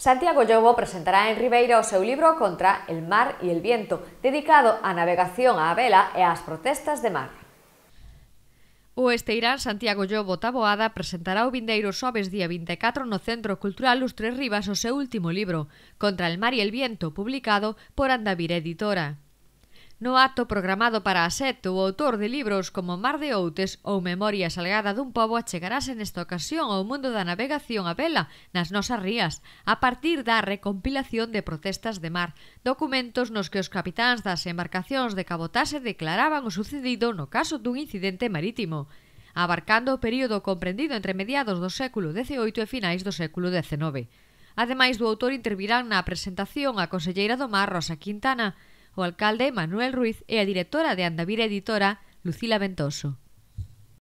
Santiago Llobo presentará en Ribeira o seu libro Contra el mar e el viento, dedicado á navegación á vela e ás protestas de mar. O esteirán Santiago Llobo Taboada presentará o vindeiro sobes día 24 no Centro Cultural Lustres Rivas o seu último libro, Contra el mar e el viento, publicado por Andavir Editora. No acto programado para a set, o autor de libros como Mar de Outes ou Memoria Salgada dun Pobo achegarase nesta ocasión ao mundo da navegación a vela nas nosas rías, a partir da recompilación de protestas de mar, documentos nos que os capitáns das embarcacións de cabotaxe declaraban o sucedido no caso dun incidente marítimo, abarcando o período comprendido entre mediados do século XVIII e finais do século XIX. Ademais do autor intervirán na presentación a conselleira do mar Rosa Quintana, o alcalde Manuel Ruiz e a directora de Andavira Editora, Lucila Ventoso.